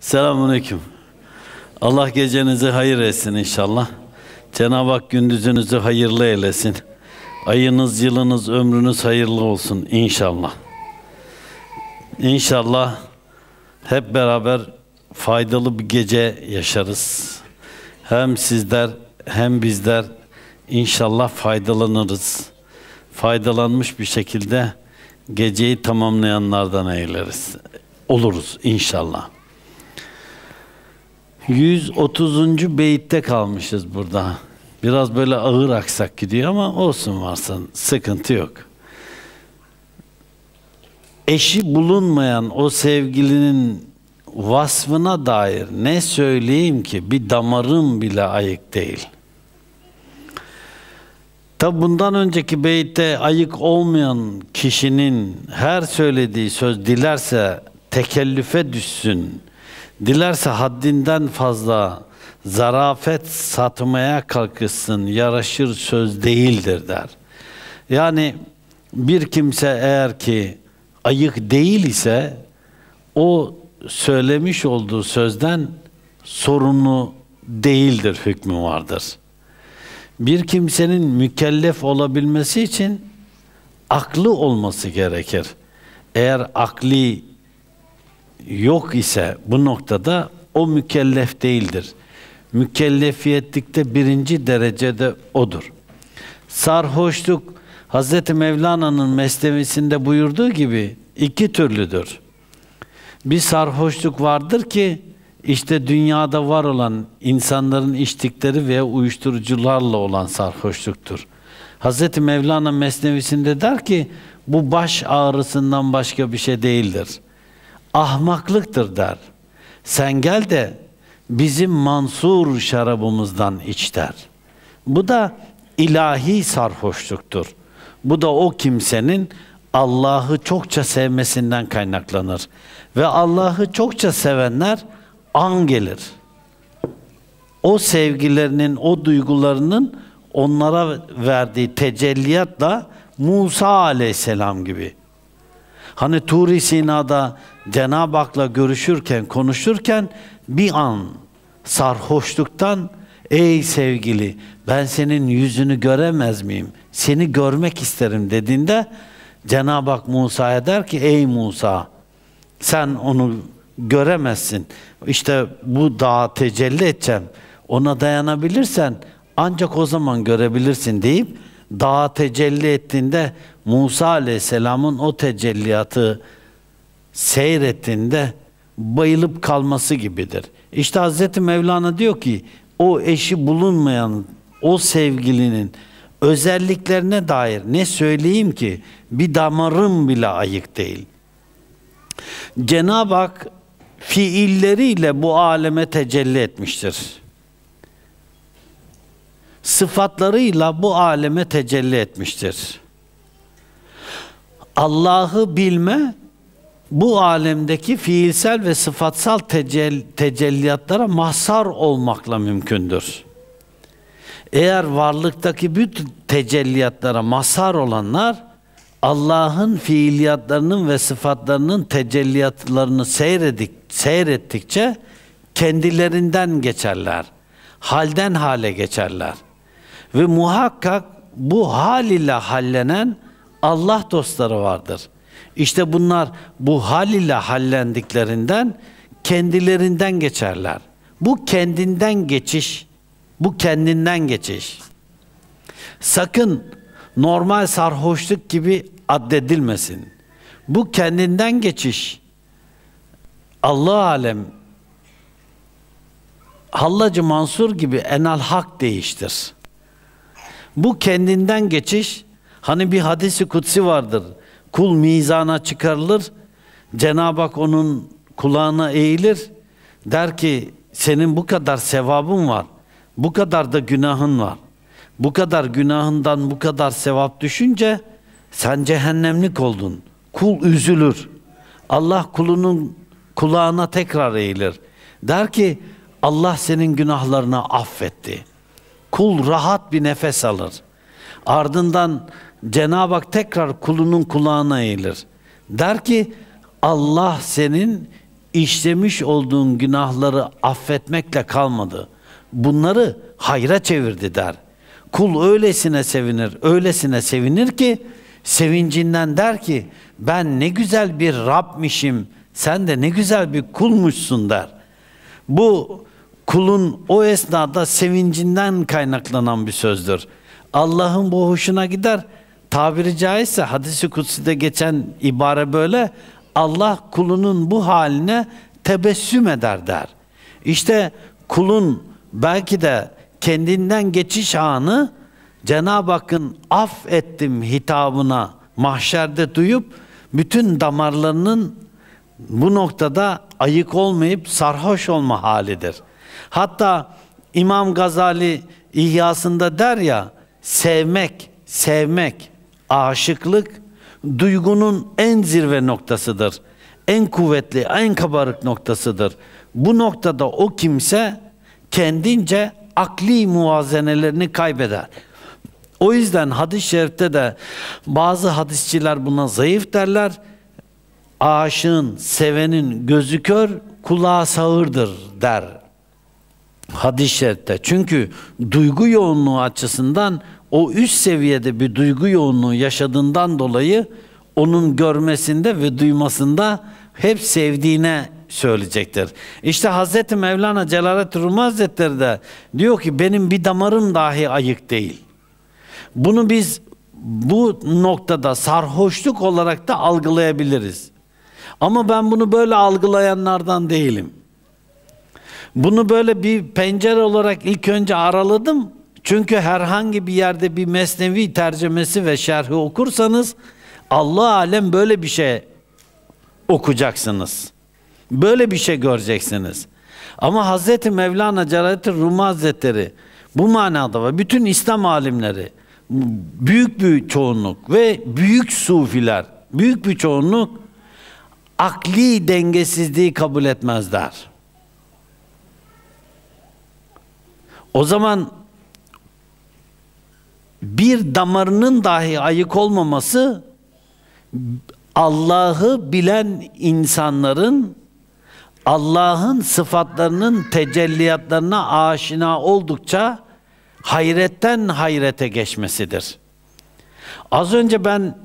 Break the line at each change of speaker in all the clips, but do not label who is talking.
Selamünaleyküm. Allah gecenizi hayır etsin inşallah. Cenab-ı Hak gündüzünüzü hayırlı eylesin. Ayınız, yılınız, ömrünüz hayırlı olsun inşallah. İnşallah hep beraber faydalı bir gece yaşarız. Hem sizler hem bizler inşallah faydalanırız. Faydalanmış bir şekilde geceyi tamamlayanlardan eyleriz. Oluruz inşallah. 130. beyitte kalmışız burada. Biraz böyle ağır aksak gidiyor ama olsun varsın. Sıkıntı yok. Eşi bulunmayan o sevgilinin vasfına dair ne söyleyeyim ki bir damarım bile ayık değil. Tabi bundan önceki beyitte ayık olmayan kişinin her söylediği söz dilerse tekellüfe düşsün, Dilerse haddinden fazla zarafet satmaya kalkışsın, yaraşır söz değildir der. Yani bir kimse eğer ki ayık değil ise o söylemiş olduğu sözden sorumlu değildir hükmü vardır. Bir kimsenin mükellef olabilmesi için aklı olması gerekir. Eğer akli yok ise bu noktada o mükellef değildir. Mükellefiyetlikte birinci derecede odur. Sarhoşluk Hz. Mevlana'nın meslevisinde buyurduğu gibi iki türlüdür. Bir sarhoşluk vardır ki işte dünyada var olan insanların içtikleri veya uyuşturucularla olan sarhoşluktur. Hz. Mevlana mesnevisinde der ki bu baş ağrısından başka bir şey değildir ahmaklıktır der. Sen gel de bizim mansur şarabımızdan iç der. Bu da ilahi sarhoşluktur. Bu da o kimsenin Allah'ı çokça sevmesinden kaynaklanır. Ve Allah'ı çokça sevenler an gelir. O sevgilerinin, o duygularının onlara verdiği tecelliyatla Musa aleyhisselam gibi Hani Tur-i Sina'da Cenab-ı Hak'la görüşürken, konuşurken bir an sarhoşluktan ey sevgili ben senin yüzünü göremez miyim? Seni görmek isterim dediğinde Cenab-ı Hak Musa'ya der ki ey Musa sen onu göremezsin. İşte bu dağa tecelli edeceğim. Ona dayanabilirsen ancak o zaman görebilirsin deyip dağa tecelli ettiğinde Musa Aleyhisselam'ın o tecelliyatı seyrettiğinde bayılıp kalması gibidir. İşte Hazreti Mevlana diyor ki o eşi bulunmayan o sevgilinin özelliklerine dair ne söyleyeyim ki bir damarım bile ayık değil. Cenab-ı Hak fiilleriyle bu aleme tecelli etmiştir sıfatlarıyla bu aleme tecelli etmiştir. Allah'ı bilme bu alemdeki fiilsel ve sıfatsal tecell tecelliyatlara mahsar olmakla mümkündür. Eğer varlıktaki bütün tecelliyatlara mahsar olanlar Allah'ın fiiliyatlarının ve sıfatlarının tecelliyatlarını seyredik, seyrettikçe kendilerinden geçerler. Halden hale geçerler. Ve muhakkak bu hal ile hallenen Allah dostları vardır. İşte bunlar bu hal ile hallendiklerinden kendilerinden geçerler. Bu kendinden geçiş. Bu kendinden geçiş. Sakın normal sarhoşluk gibi addedilmesin. Bu kendinden geçiş. Allah alem Hallacı Mansur gibi enal hak değiştir. Bu kendinden geçiş hani bir hadisi kutsi vardır. Kul mizana çıkarılır. Cenab-ı Hak onun kulağına eğilir. Der ki senin bu kadar sevabın var. Bu kadar da günahın var. Bu kadar günahından bu kadar sevap düşünce sen cehennemlik oldun. Kul üzülür. Allah kulunun kulağına tekrar eğilir. Der ki Allah senin günahlarını affetti. Kul rahat bir nefes alır. Ardından Cenab-ı Hak tekrar kulunun kulağına eğilir. Der ki Allah senin işlemiş olduğun günahları affetmekle kalmadı. Bunları hayra çevirdi der. Kul öylesine sevinir, öylesine sevinir ki sevincinden der ki ben ne güzel bir Rabmişim, sen de ne güzel bir kulmuşsun der. Bu kulun o esnada sevincinden kaynaklanan bir sözdür. Allah'ın bu hoşuna gider. Tabiri caizse hadisi kutside geçen ibare böyle. Allah kulunun bu haline tebessüm eder der. İşte kulun belki de kendinden geçiş anı Cenab-ı Hakk'ın af ettim hitabına mahşerde duyup bütün damarlarının bu noktada ayık olmayıp sarhoş olma halidir. Hatta İmam Gazali İhyasında der ya sevmek, sevmek, aşıklık duygunun en zirve noktasıdır. En kuvvetli, en kabarık noktasıdır. Bu noktada o kimse kendince akli muazenelerini kaybeder. O yüzden hadis-i şerifte de bazı hadisçiler buna zayıf derler. Aşığın, sevenin gözü kör, kulağı sağırdır der hadis-i şerifte. Çünkü duygu yoğunluğu açısından o üst seviyede bir duygu yoğunluğu yaşadığından dolayı onun görmesinde ve duymasında hep sevdiğine söyleyecektir. İşte Hz. Mevlana Celaleddin Rumi Hazretleri de diyor ki benim bir damarım dahi ayık değil. Bunu biz bu noktada sarhoşluk olarak da algılayabiliriz. Ama ben bunu böyle algılayanlardan değilim. Bunu böyle bir pencere olarak ilk önce araladım. Çünkü herhangi bir yerde bir mesnevi tercemesi ve şerhi okursanız Allah alem böyle bir şey okuyacaksınız. Böyle bir şey göreceksiniz. Ama Hz. Mevlana Celaleddin Rumi Hazretleri bu manada ve bütün İslam alimleri büyük bir çoğunluk ve büyük sufiler büyük bir çoğunluk akli dengesizliği kabul etmezler. O zaman bir damarının dahi ayık olmaması Allah'ı bilen insanların Allah'ın sıfatlarının tecelliyatlarına aşina oldukça hayretten hayrete geçmesidir. Az önce ben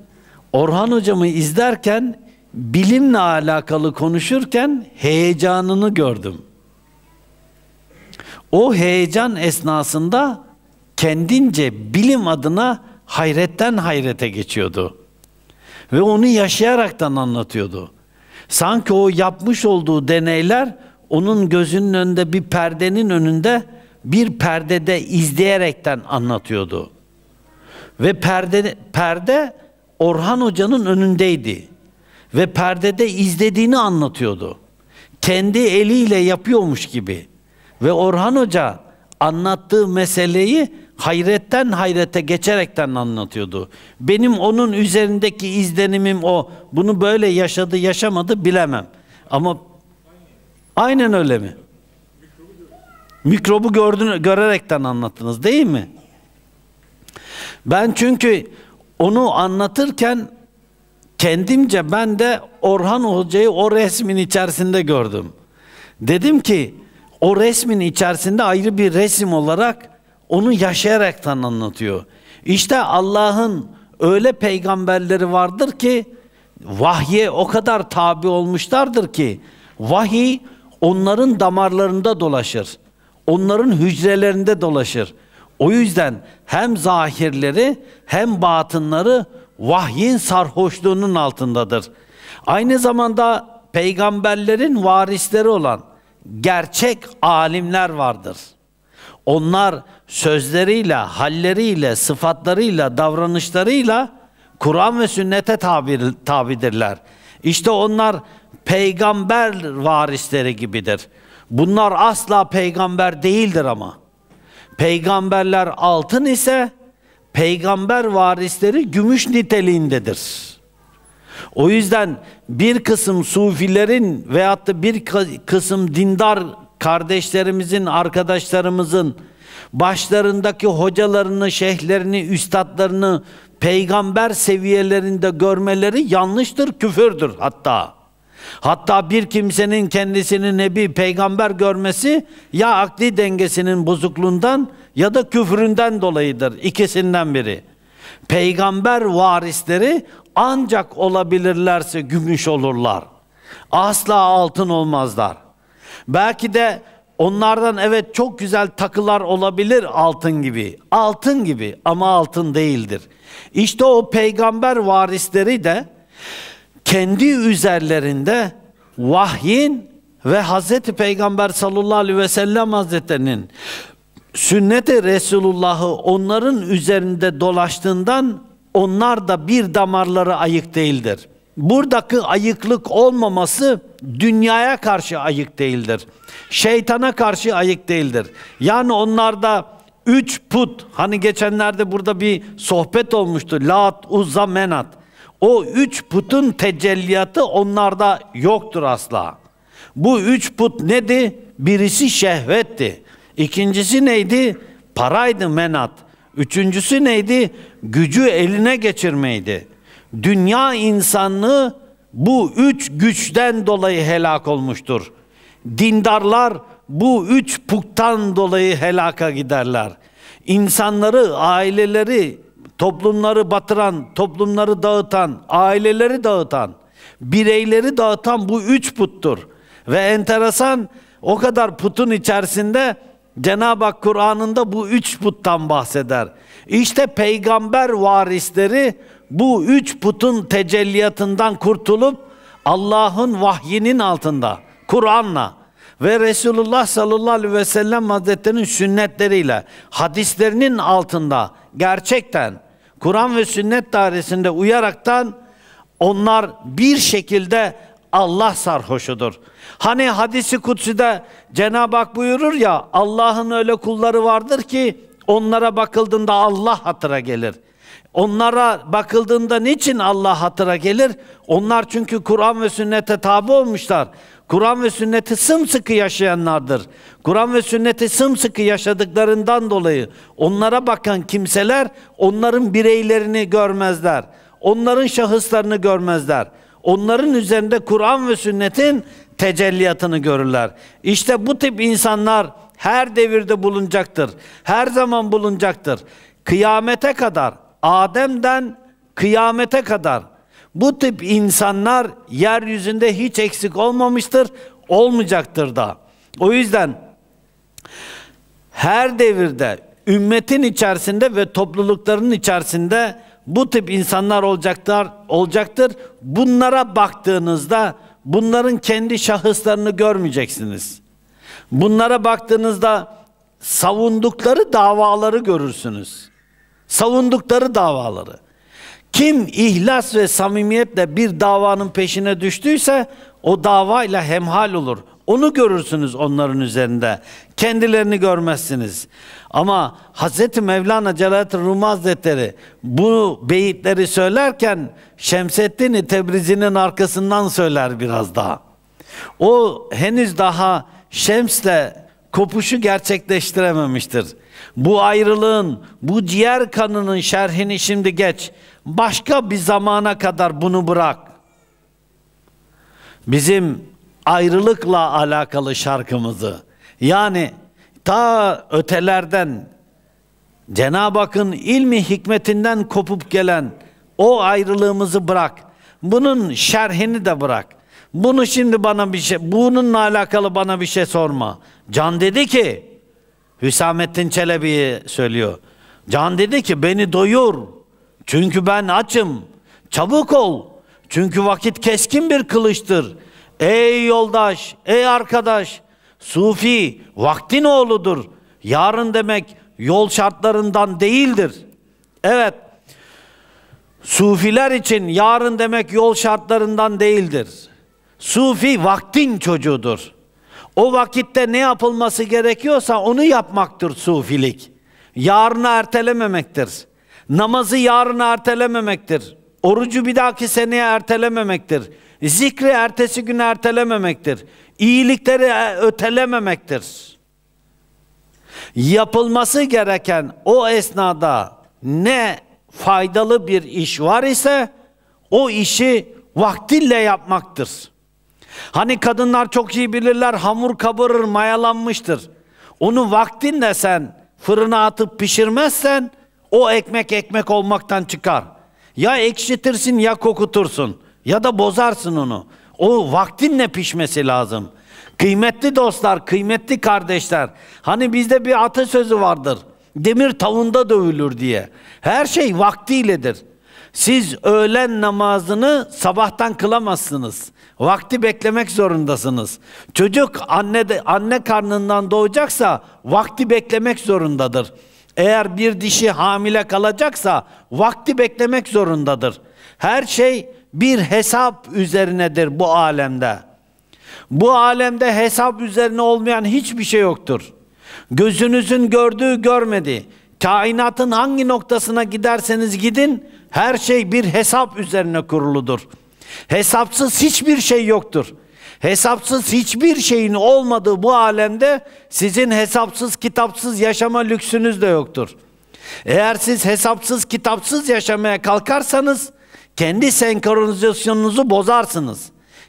Orhan hocamı izlerken bilimle alakalı konuşurken heyecanını gördüm o heyecan esnasında kendince bilim adına hayretten hayrete geçiyordu. Ve onu yaşayaraktan anlatıyordu. Sanki o yapmış olduğu deneyler onun gözünün önünde bir perdenin önünde bir perdede izleyerekten anlatıyordu. Ve perde, perde Orhan Hoca'nın önündeydi. Ve perdede izlediğini anlatıyordu. Kendi eliyle yapıyormuş gibi. Ve Orhan Hoca anlattığı meseleyi hayretten hayrete geçerekten anlatıyordu. Benim onun üzerindeki izlenimim o. Bunu böyle yaşadı yaşamadı bilemem. Ama aynen öyle mi? Mikrobu gördün, görerekten anlattınız değil mi? Ben çünkü onu anlatırken kendimce ben de Orhan Hoca'yı o resmin içerisinde gördüm. Dedim ki o resmin içerisinde ayrı bir resim olarak onu yaşayaraktan anlatıyor. İşte Allah'ın öyle peygamberleri vardır ki vahye o kadar tabi olmuşlardır ki vahiy onların damarlarında dolaşır. Onların hücrelerinde dolaşır. O yüzden hem zahirleri hem batınları vahyin sarhoşluğunun altındadır. Aynı zamanda peygamberlerin varisleri olan gerçek alimler vardır. Onlar sözleriyle, halleriyle, sıfatlarıyla, davranışlarıyla Kur'an ve sünnete tabir, tabidirler. İşte onlar peygamber varisleri gibidir. Bunlar asla peygamber değildir ama. Peygamberler altın ise peygamber varisleri gümüş niteliğindedir. O yüzden bir kısım sufilerin veyahut da bir kısım dindar kardeşlerimizin, arkadaşlarımızın başlarındaki hocalarını, şeyhlerini, üstadlarını peygamber seviyelerinde görmeleri yanlıştır, küfürdür hatta. Hatta bir kimsenin kendisini nebi peygamber görmesi ya akli dengesinin bozukluğundan ya da küfründen dolayıdır. ikisinden biri peygamber varisleri ancak olabilirlerse gümüş olurlar. Asla altın olmazlar. Belki de onlardan evet çok güzel takılar olabilir altın gibi. Altın gibi ama altın değildir. İşte o peygamber varisleri de kendi üzerlerinde vahyin ve Hazreti Peygamber sallallahu aleyhi ve sellem hazretlerinin sünnete Resulullah'ı onların üzerinde dolaştığından onlar da bir damarları ayık değildir. Buradaki ayıklık olmaması dünyaya karşı ayık değildir. Şeytana karşı ayık değildir. Yani onlarda üç put, hani geçenlerde burada bir sohbet olmuştu. Lat, Uzza, Menat. O üç putun tecelliyatı onlarda yoktur asla. Bu üç put nedir? Birisi şehvetti. İkincisi neydi? Paraydı menat. Üçüncüsü neydi? Gücü eline geçirmeydi. Dünya insanlığı bu üç güçten dolayı helak olmuştur. Dindarlar bu üç puktan dolayı helaka giderler. İnsanları, aileleri, toplumları batıran, toplumları dağıtan, aileleri dağıtan, bireyleri dağıtan bu üç puttur. Ve enteresan o kadar putun içerisinde Cenab-ı Hak Kur'an'ında bu üç puttan bahseder. İşte peygamber varisleri bu üç putun tecelliyatından kurtulup Allah'ın vahyinin altında, Kur'an'la ve Resulullah sallallahu aleyhi ve sellem hazretlerinin sünnetleriyle, hadislerinin altında gerçekten Kur'an ve sünnet dairesinde uyaraktan onlar bir şekilde Allah sarhoşudur. Hani hadisi kutsüde Cenab-ı Hak buyurur ya Allah'ın öyle kulları vardır ki onlara bakıldığında Allah hatıra gelir. Onlara bakıldığında niçin Allah hatıra gelir? Onlar çünkü Kur'an ve sünnete tabi olmuşlar. Kur'an ve sünneti sımsıkı yaşayanlardır. Kur'an ve sünneti sımsıkı yaşadıklarından dolayı onlara bakan kimseler onların bireylerini görmezler. Onların şahıslarını görmezler. Onların üzerinde Kur'an ve sünnetin tecelliyatını görürler. İşte bu tip insanlar her devirde bulunacaktır. Her zaman bulunacaktır. Kıyamete kadar, Adem'den kıyamete kadar bu tip insanlar yeryüzünde hiç eksik olmamıştır, olmayacaktır da. O yüzden her devirde ümmetin içerisinde ve toplulukların içerisinde bu tip insanlar olacaklar, olacaktır. Bunlara baktığınızda bunların kendi şahıslarını görmeyeceksiniz. Bunlara baktığınızda savundukları davaları görürsünüz. Savundukları davaları. Kim ihlas ve samimiyetle bir davanın peşine düştüyse o davayla hemhal olur. Onu görürsünüz onların üzerinde. Kendilerini görmezsiniz. Ama Hz. Mevlana Celalettin Rumi Hazretleri bu beyitleri söylerken Şemseddin Tebrizi'nin arkasından söyler biraz daha. O henüz daha Şems'le kopuşu gerçekleştirememiştir. Bu ayrılığın, bu diğer kanının şerhini şimdi geç. Başka bir zamana kadar bunu bırak. Bizim ayrılıkla alakalı şarkımızı yani ta ötelerden Cenab-ı Hakk'ın ilmi hikmetinden kopup gelen o ayrılığımızı bırak. Bunun şerhini de bırak. Bunu şimdi bana bir şey, bununla alakalı bana bir şey sorma. Can dedi ki, Hüsamettin Çelebi'ye söylüyor. Can dedi ki beni doyur. Çünkü ben açım. Çabuk ol. Çünkü vakit keskin bir kılıçtır. Ey yoldaş, ey arkadaş, sufi vaktin oğludur. Yarın demek yol şartlarından değildir. Evet, sufiler için yarın demek yol şartlarından değildir. Sufi vaktin çocuğudur. O vakitte ne yapılması gerekiyorsa onu yapmaktır sufilik. Yarını ertelememektir. Namazı yarına ertelememektir. Orucu bir dahaki seneye ertelememektir. Zikri ertesi gün ertelememektir. İyilikleri e, ötelememektir. Yapılması gereken o esnada ne faydalı bir iş var ise o işi vaktiyle yapmaktır. Hani kadınlar çok iyi bilirler hamur kabarır mayalanmıştır. Onu vaktinle sen fırına atıp pişirmezsen o ekmek ekmek olmaktan çıkar. Ya ekşitirsin ya kokutursun. Ya da bozarsın onu. O vaktinle pişmesi lazım. Kıymetli dostlar, kıymetli kardeşler. Hani bizde bir atasözü vardır. Demir tavunda dövülür diye. Her şey vaktiyledir. Siz öğlen namazını sabahtan kılamazsınız. Vakti beklemek zorundasınız. Çocuk anne de, anne karnından doğacaksa vakti beklemek zorundadır. Eğer bir dişi hamile kalacaksa vakti beklemek zorundadır. Her şey bir hesap üzerinedir bu alemde. Bu alemde hesap üzerine olmayan hiçbir şey yoktur. Gözünüzün gördüğü görmedi. Kainatın hangi noktasına giderseniz gidin her şey bir hesap üzerine kuruludur. Hesapsız hiçbir şey yoktur. Hesapsız hiçbir şeyin olmadığı bu alemde sizin hesapsız kitapsız yaşama lüksünüz de yoktur. Eğer siz hesapsız kitapsız yaşamaya kalkarsanız kendi senkronizasyonunuzu bozarsınız.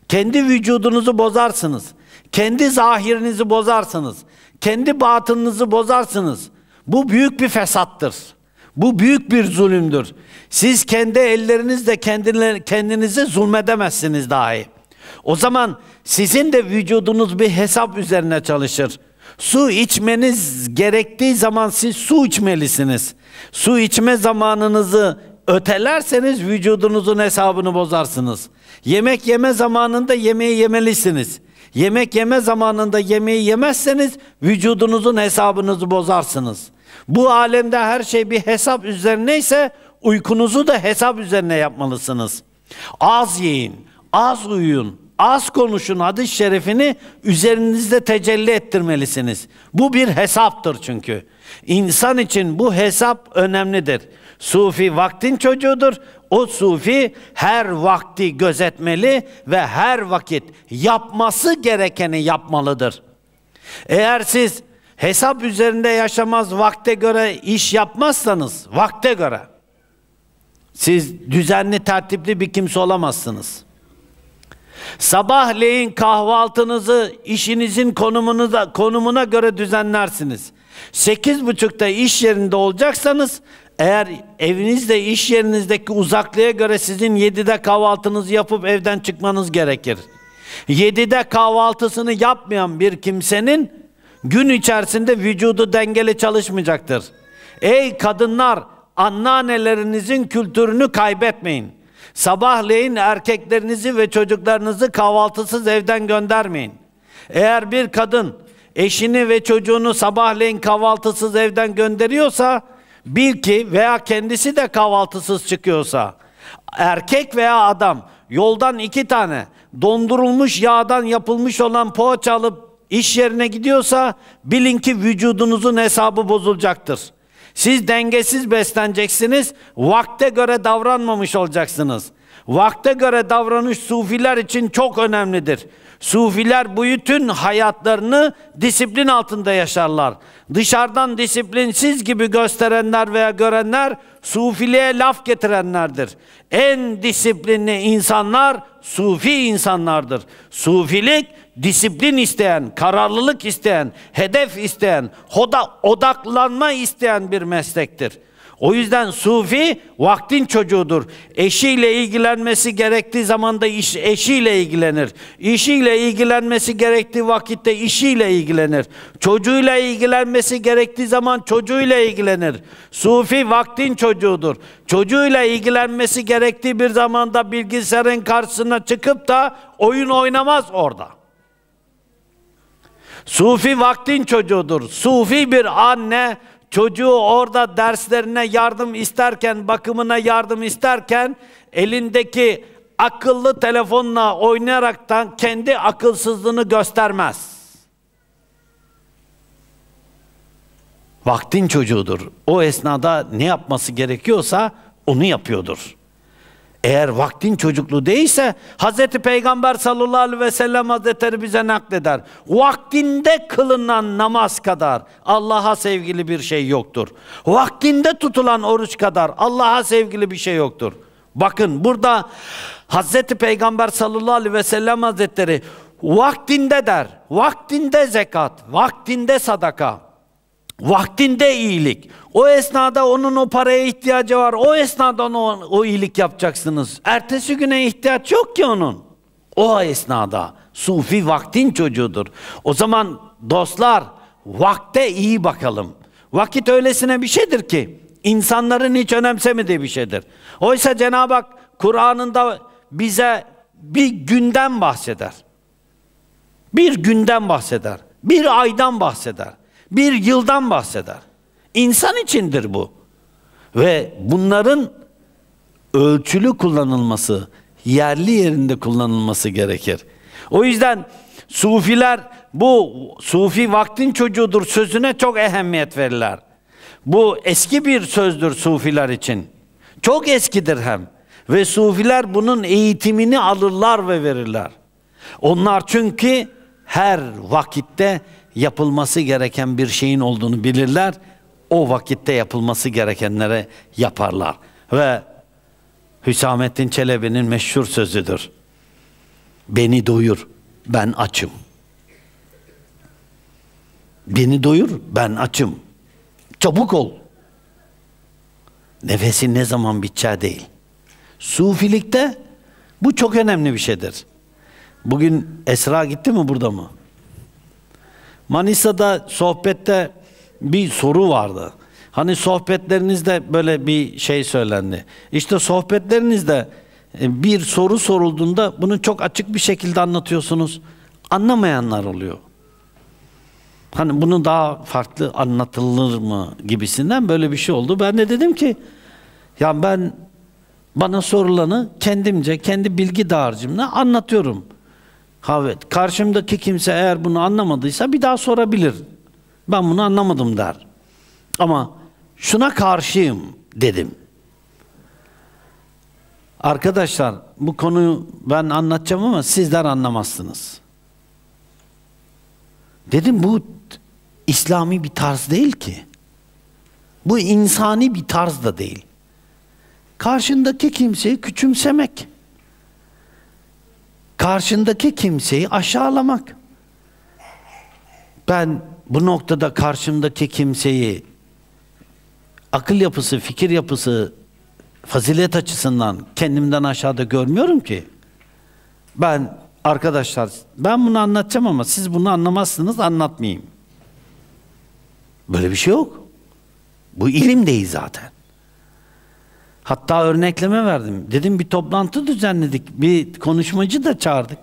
Kendi vücudunuzu bozarsınız. Kendi zahirinizi bozarsınız. Kendi batınınızı bozarsınız. Bu büyük bir fesattır. Bu büyük bir zulümdür. Siz kendi ellerinizle kendinizi zulmedemezsiniz dahi. O zaman sizin de vücudunuz bir hesap üzerine çalışır. Su içmeniz gerektiği zaman siz su içmelisiniz. Su içme zamanınızı Ötelerseniz vücudunuzun hesabını bozarsınız. Yemek yeme zamanında yemeği yemelisiniz. Yemek yeme zamanında yemeği yemezseniz vücudunuzun hesabınızı bozarsınız. Bu alemde her şey bir hesap üzerine ise uykunuzu da hesap üzerine yapmalısınız. Az yiyin, az uyuyun, az konuşun hadis şerefini üzerinizde tecelli ettirmelisiniz. Bu bir hesaptır çünkü. İnsan için bu hesap önemlidir. Sufi vaktin çocuğudur. O sufi her vakti gözetmeli ve her vakit yapması gerekeni yapmalıdır. Eğer siz hesap üzerinde yaşamaz vakte göre iş yapmazsanız, vakte göre siz düzenli tertipli bir kimse olamazsınız. Sabahleyin kahvaltınızı işinizin konumunuza, konumuna göre düzenlersiniz. Sekiz buçukta iş yerinde olacaksanız eğer evinizde, iş yerinizdeki uzaklığa göre sizin yedide kahvaltınızı yapıp evden çıkmanız gerekir. Yedide kahvaltısını yapmayan bir kimsenin gün içerisinde vücudu dengeli çalışmayacaktır. Ey kadınlar, anneannelerinizin kültürünü kaybetmeyin. Sabahleyin erkeklerinizi ve çocuklarınızı kahvaltısız evden göndermeyin. Eğer bir kadın eşini ve çocuğunu sabahleyin kahvaltısız evden gönderiyorsa Bil ki veya kendisi de kahvaltısız çıkıyorsa, erkek veya adam yoldan iki tane dondurulmuş yağdan yapılmış olan poğaça alıp iş yerine gidiyorsa bilin ki vücudunuzun hesabı bozulacaktır. Siz dengesiz besleneceksiniz, vakte göre davranmamış olacaksınız. Vakte göre davranış sufiler için çok önemlidir. Sufiler bu bütün hayatlarını disiplin altında yaşarlar. Dışarıdan disiplinsiz gibi gösterenler veya görenler sufiliğe laf getirenlerdir. En disiplinli insanlar sufi insanlardır. Sufilik disiplin isteyen, kararlılık isteyen, hedef isteyen, hoda odaklanma isteyen bir meslektir. O yüzden sufi vaktin çocuğudur. Eşiyle ilgilenmesi gerektiği zamanda iş, eşiyle ilgilenir. İşiyle ilgilenmesi gerektiği vakitte işiyle ilgilenir. Çocuğuyla ilgilenmesi gerektiği zaman çocuğuyla ilgilenir. Sufi vaktin çocuğudur. Çocuğuyla ilgilenmesi gerektiği bir zamanda bilgisayarın karşısına çıkıp da oyun oynamaz orada. Sufi vaktin çocuğudur. Sufi bir anne, Çocuğu orada derslerine yardım isterken, bakımına yardım isterken elindeki akıllı telefonla oynayaraktan kendi akılsızlığını göstermez. Vaktin çocuğudur. O esnada ne yapması gerekiyorsa onu yapıyordur. Eğer vaktin çocukluğu değilse Hazreti Peygamber sallallahu aleyhi ve sellem Hazretleri bize nakleder. Vaktinde kılınan namaz kadar Allah'a sevgili bir şey yoktur. Vaktinde tutulan oruç kadar Allah'a sevgili bir şey yoktur. Bakın burada Hazreti Peygamber sallallahu aleyhi ve sellem Hazretleri vaktinde der. Vaktinde zekat, vaktinde sadaka, Vaktinde iyilik. O esnada onun o paraya ihtiyacı var. O esnada onu o iyilik yapacaksınız. Ertesi güne ihtiyaç yok ki onun. O esnada. Sufi vaktin çocuğudur. O zaman dostlar vakte iyi bakalım. Vakit öylesine bir şeydir ki insanların hiç önemsemediği bir şeydir. Oysa Cenab-ı Hak Kur'an'ında bize bir günden bahseder. Bir günden bahseder. Bir aydan bahseder bir yıldan bahseder. İnsan içindir bu. Ve bunların ölçülü kullanılması, yerli yerinde kullanılması gerekir. O yüzden sufiler bu sufi vaktin çocuğudur sözüne çok ehemmiyet verirler. Bu eski bir sözdür sufiler için. Çok eskidir hem. Ve sufiler bunun eğitimini alırlar ve verirler. Onlar çünkü her vakitte yapılması gereken bir şeyin olduğunu bilirler. O vakitte yapılması gerekenlere yaparlar. Ve Hüsamettin Çelebi'nin meşhur sözüdür. Beni doyur, ben açım. Beni doyur, ben açım. Çabuk ol. Nefesin ne zaman biteceği değil. Sufilikte bu çok önemli bir şeydir. Bugün Esra gitti mi burada mı? Manisa'da sohbette bir soru vardı. Hani sohbetlerinizde böyle bir şey söylendi. İşte sohbetlerinizde e, bir soru sorulduğunda bunu çok açık bir şekilde anlatıyorsunuz. Anlamayanlar oluyor. Hani bunu daha farklı anlatılır mı gibisinden böyle bir şey oldu. Ben de dedim ki ya ben bana sorulanı kendimce, kendi bilgi dağarcığımla anlatıyorum havet. Karşımdaki kimse eğer bunu anlamadıysa bir daha sorabilir. Ben bunu anlamadım der. Ama şuna karşıyım dedim. Arkadaşlar bu konuyu ben anlatacağım ama sizler anlamazsınız. Dedim bu İslami bir tarz değil ki. Bu insani bir tarz da değil. Karşındaki kimseyi küçümsemek karşındaki kimseyi aşağılamak. Ben bu noktada karşımdaki kimseyi akıl yapısı, fikir yapısı, fazilet açısından kendimden aşağıda görmüyorum ki. Ben arkadaşlar ben bunu anlatacağım ama siz bunu anlamazsınız anlatmayayım. Böyle bir şey yok. Bu ilim değil zaten. Hatta örnekleme verdim. Dedim bir toplantı düzenledik. Bir konuşmacı da çağırdık.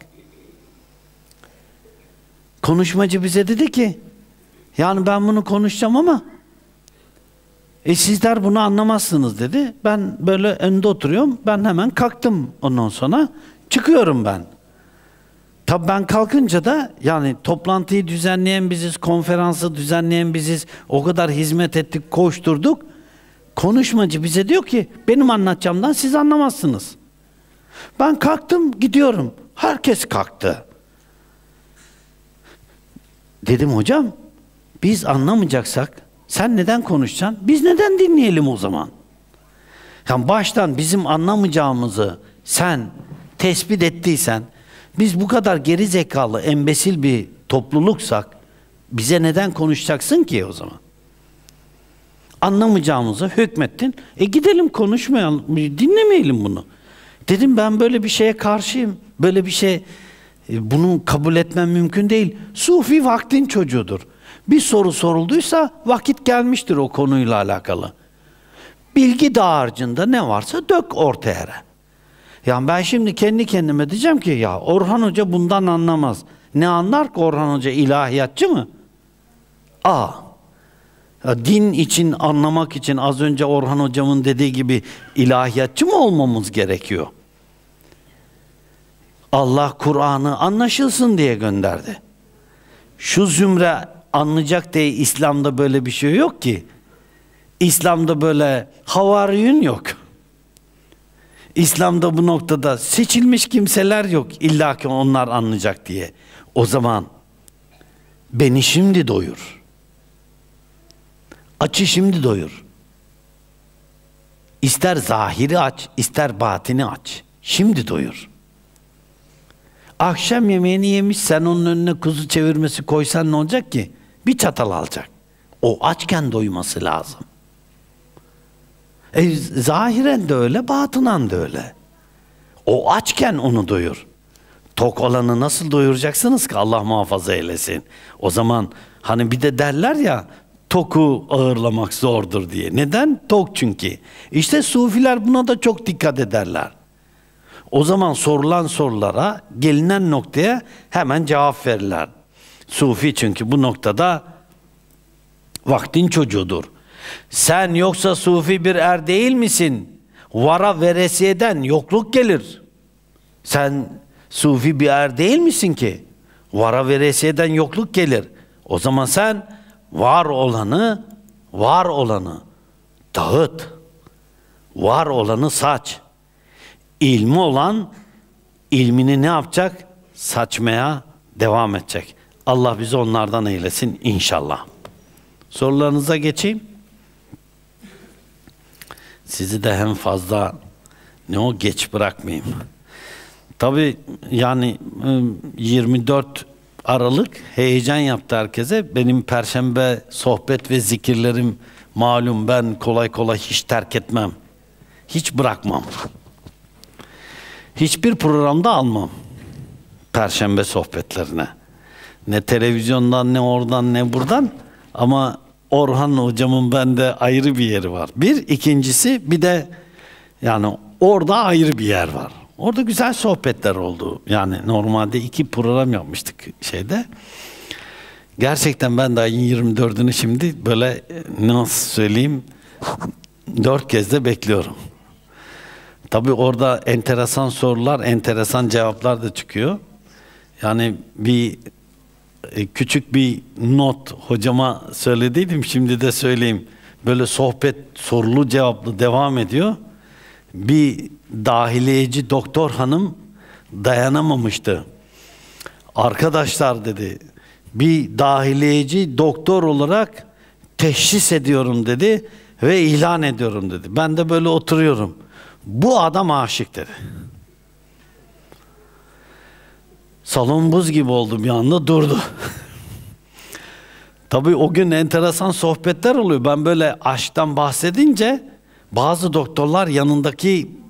Konuşmacı bize dedi ki yani ben bunu konuşacağım ama e sizler bunu anlamazsınız dedi. Ben böyle önde oturuyorum. Ben hemen kalktım ondan sonra. Çıkıyorum ben. Tabii ben kalkınca da yani toplantıyı düzenleyen biziz, konferansı düzenleyen biziz. O kadar hizmet ettik, koşturduk. Konuşmacı bize diyor ki benim anlatacağımdan siz anlamazsınız. Ben kalktım gidiyorum. Herkes kalktı. Dedim hocam biz anlamayacaksak sen neden konuşacaksın? Biz neden dinleyelim o zaman? Yani baştan bizim anlamayacağımızı sen tespit ettiysen biz bu kadar geri zekalı, embesil bir topluluksak bize neden konuşacaksın ki o zaman? anlamayacağımıza hükmettin. E gidelim konuşmayalım, dinlemeyelim bunu. Dedim ben böyle bir şeye karşıyım. Böyle bir şey e, bunu kabul etmem mümkün değil. Sufi vaktin çocuğudur. Bir soru sorulduysa vakit gelmiştir o konuyla alakalı. Bilgi dağarcığında ne varsa dök ortaya. Yani ben şimdi kendi kendime diyeceğim ki ya Orhan Hoca bundan anlamaz. Ne anlar ki Orhan Hoca ilahiyatçı mı? A din için anlamak için az önce Orhan hocamın dediği gibi ilahiyatçı mı olmamız gerekiyor? Allah Kur'an'ı anlaşılsın diye gönderdi. Şu zümre anlayacak diye İslam'da böyle bir şey yok ki. İslam'da böyle havariyün yok. İslam'da bu noktada seçilmiş kimseler yok illa ki onlar anlayacak diye. O zaman beni şimdi doyur.'' Açı şimdi doyur. İster zahiri aç, ister batini aç. Şimdi doyur. Akşam yemeğini yemiş sen onun önüne kuzu çevirmesi koysan ne olacak ki? Bir çatal alacak. O açken doyması lazım. E, zahiren de öyle, batınan da öyle. O açken onu doyur. Tok olanı nasıl doyuracaksınız ki Allah muhafaza eylesin. O zaman hani bir de derler ya toku ağırlamak zordur diye. Neden? Tok çünkü. İşte sufiler buna da çok dikkat ederler. O zaman sorulan sorulara, gelinen noktaya hemen cevap verirler. Sufi çünkü bu noktada vaktin çocuğudur. Sen yoksa sufi bir er değil misin? Vara veresiyeden yokluk gelir. Sen sufi bir er değil misin ki? Vara veresiyeden yokluk gelir. O zaman sen var olanı, var olanı dağıt. Var olanı saç. İlmi olan ilmini ne yapacak? Saçmaya devam edecek. Allah bizi onlardan eylesin inşallah. Sorularınıza geçeyim. Sizi de hem fazla ne o geç bırakmayayım. Tabi yani 24 ıı, Aralık heyecan yaptı herkese. Benim perşembe sohbet ve zikirlerim malum ben kolay kolay hiç terk etmem. Hiç bırakmam. Hiçbir programda almam. Perşembe sohbetlerine. Ne televizyondan ne oradan ne buradan ama Orhan hocamın bende ayrı bir yeri var. Bir, ikincisi bir de yani orada ayrı bir yer var. Orada güzel sohbetler oldu. Yani normalde iki program yapmıştık şeyde. Gerçekten ben de ayın 24'ünü şimdi böyle e, nasıl söyleyeyim dört kez de bekliyorum. Tabii orada enteresan sorular, enteresan cevaplar da çıkıyor. Yani bir e, küçük bir not hocama söylediydim şimdi de söyleyeyim. Böyle sohbet sorulu cevaplı devam ediyor. Bir dahiliyeci doktor hanım dayanamamıştı. Arkadaşlar dedi bir dahiliyeci doktor olarak teşhis ediyorum dedi ve ilan ediyorum dedi. Ben de böyle oturuyorum. Bu adam aşık dedi. Salon buz gibi oldu bir anda durdu. Tabii o gün enteresan sohbetler oluyor. Ben böyle aşktan bahsedince bazı doktorlar yanındaki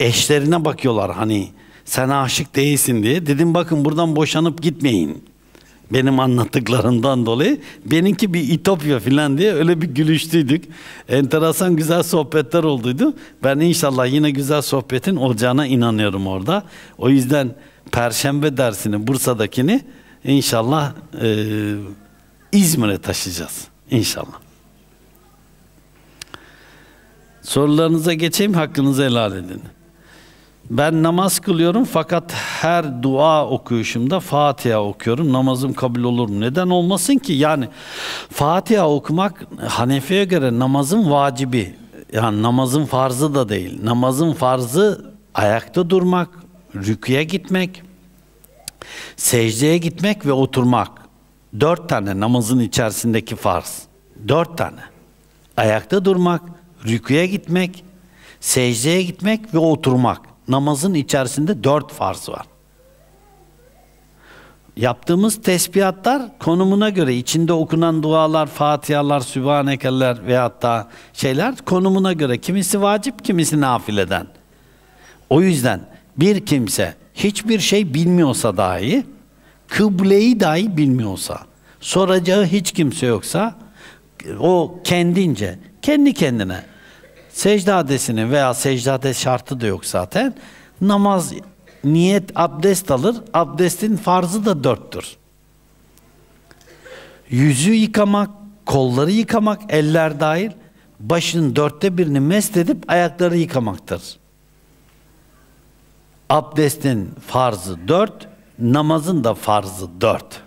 eşlerine bakıyorlar hani sen aşık değilsin diye. Dedim bakın buradan boşanıp gitmeyin. Benim anlattıklarından dolayı. Benimki bir İtopya falan diye öyle bir gülüştüydük. Enteresan güzel sohbetler olduydu. Ben inşallah yine güzel sohbetin olacağına inanıyorum orada. O yüzden Perşembe dersini Bursa'dakini inşallah e, İzmir'e taşıyacağız. İnşallah. Sorularınıza geçeyim hakkınızı helal edin. Ben namaz kılıyorum fakat her dua okuyuşumda Fatiha okuyorum. Namazım kabul olur mu? Neden olmasın ki? Yani Fatiha okumak Hanefi'ye göre namazın vacibi. Yani namazın farzı da değil. Namazın farzı ayakta durmak, rüküye gitmek, secdeye gitmek ve oturmak. Dört tane namazın içerisindeki farz. Dört tane. Ayakta durmak, rüküye gitmek, secdeye gitmek ve oturmak namazın içerisinde dört farz var. Yaptığımız tesbihatlar konumuna göre içinde okunan dualar, fatihalar, sübhanekeller ve da şeyler konumuna göre kimisi vacip kimisi nafileden. O yüzden bir kimse hiçbir şey bilmiyorsa dahi kıbleyi dahi bilmiyorsa soracağı hiç kimse yoksa o kendince kendi kendine secdadesini veya secdade şartı da yok zaten. Namaz, niyet, abdest alır. Abdestin farzı da dörttür. Yüzü yıkamak, kolları yıkamak, eller dahil, başının dörtte birini mest edip ayakları yıkamaktır. Abdestin farzı dört, namazın da farzı dört.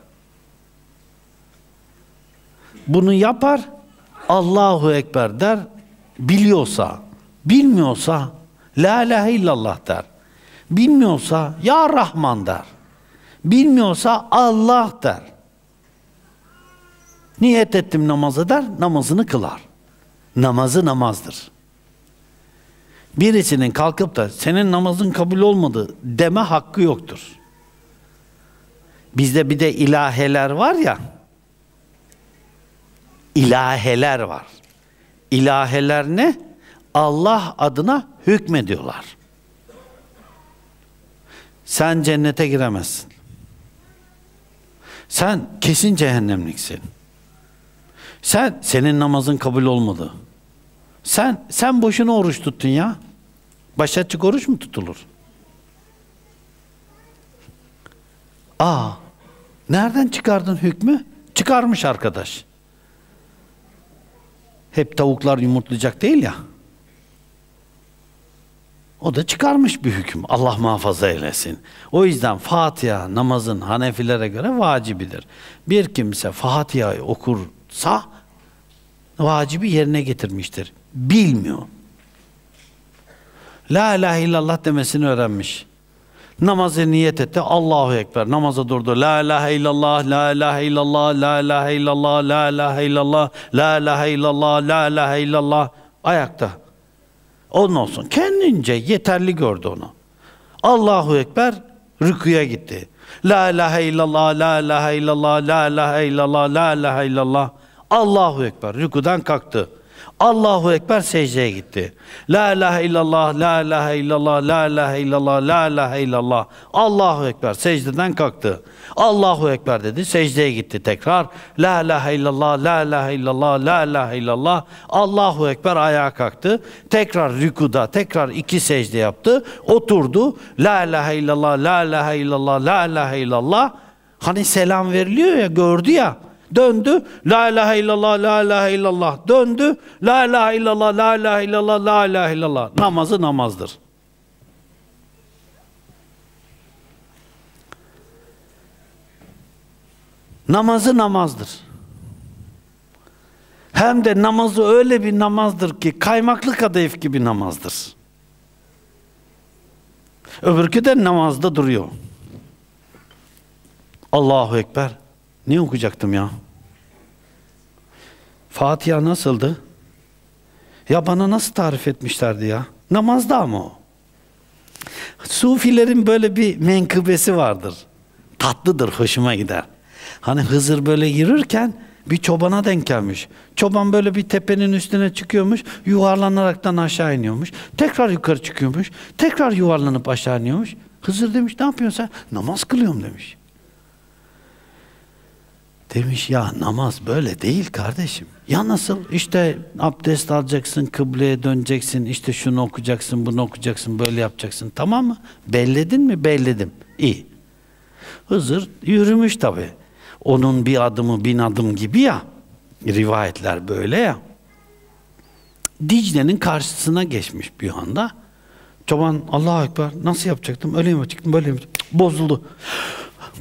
Bunu yapar, Allahu Ekber der, biliyorsa, bilmiyorsa la ilahe illallah der. Bilmiyorsa ya Rahman der. Bilmiyorsa Allah der. Niyet ettim namazı der, namazını kılar. Namazı namazdır. Birisinin kalkıp da senin namazın kabul olmadı deme hakkı yoktur. Bizde bir de ilaheler var ya. İlaheler var ilahelerine Allah adına hükmediyorlar. Sen cennete giremezsin. Sen kesin cehennemliksin. Sen senin namazın kabul olmadı. Sen sen boşuna oruç tuttun ya. Başa çık oruç mu tutulur? Aa, nereden çıkardın hükmü? Çıkarmış arkadaş hep tavuklar yumurtlayacak değil ya. O da çıkarmış bir hüküm. Allah muhafaza eylesin. O yüzden Fatiha namazın Hanefilere göre vacibidir. Bir kimse Fatiha'yı okursa vacibi yerine getirmiştir. Bilmiyor. La ilahe illallah demesini öğrenmiş. Namazı niyet etti. Allahu Ekber. Namaza durdu. La ilahe illallah, la ilahe illallah, la ilahe illallah, la ilahe illallah, la ilahe illallah, la ilahe illallah. Ayakta. Onun olsun. Kendince yeterli gördü onu. Allahu Ekber rüküye gitti. La ilahe illallah, la ilahe illallah, la ilahe illallah, la ilahe illallah. Allahu Ekber. Rükudan kalktı. Allahu Ekber secdeye gitti. La ilahe illallah, la ilahe illallah, la ilahe illallah, la ilahe illallah. Allahu Ekber secdeden kalktı. Allahu Ekber dedi, secdeye gitti tekrar. La ilahe illallah, la ilahe illallah, la ilahe illallah. Allahu Ekber ayağa kalktı. Tekrar rükuda, tekrar iki secde yaptı. Oturdu. La ilahe illallah, la ilahe illallah, la ilahe illallah. Hani selam veriliyor ya, gördü ya. Döndü. La ilahe illallah, la ilahe illallah. Döndü. La ilahe illallah, la ilahe illallah, la ilahe illallah. Namazı namazdır. Namazı namazdır. Hem de namazı öyle bir namazdır ki kaymaklı kadayıf gibi namazdır. Öbürkü de namazda duruyor. Allahu Ekber. ne okuyacaktım ya? Fatiha nasıldı? Ya bana nasıl tarif etmişlerdi ya? Namazda mı o? Sufilerin böyle bir menkıbesi vardır. Tatlıdır, hoşuma gider. Hani Hızır böyle yürürken bir çobana denk gelmiş. Çoban böyle bir tepenin üstüne çıkıyormuş, yuvarlanaraktan aşağı iniyormuş. Tekrar yukarı çıkıyormuş, tekrar yuvarlanıp aşağı iniyormuş. Hızır demiş ne yapıyorsun sen? Namaz kılıyorum demiş. Demiş ya namaz böyle değil kardeşim. Ya nasıl? İşte abdest alacaksın, kıbleye döneceksin, işte şunu okuyacaksın, bunu okuyacaksın, böyle yapacaksın. Tamam mı? Belledin mi? Belledim. İyi. Hızır yürümüş tabii. Onun bir adımı bin adım gibi ya. Rivayetler böyle ya. Dicle'nin karşısına geçmiş bir anda. Çoban Allah'a Ekber nasıl yapacaktım? Öyle mi çıktım? Böyle mi yapacaktım? Bozuldu.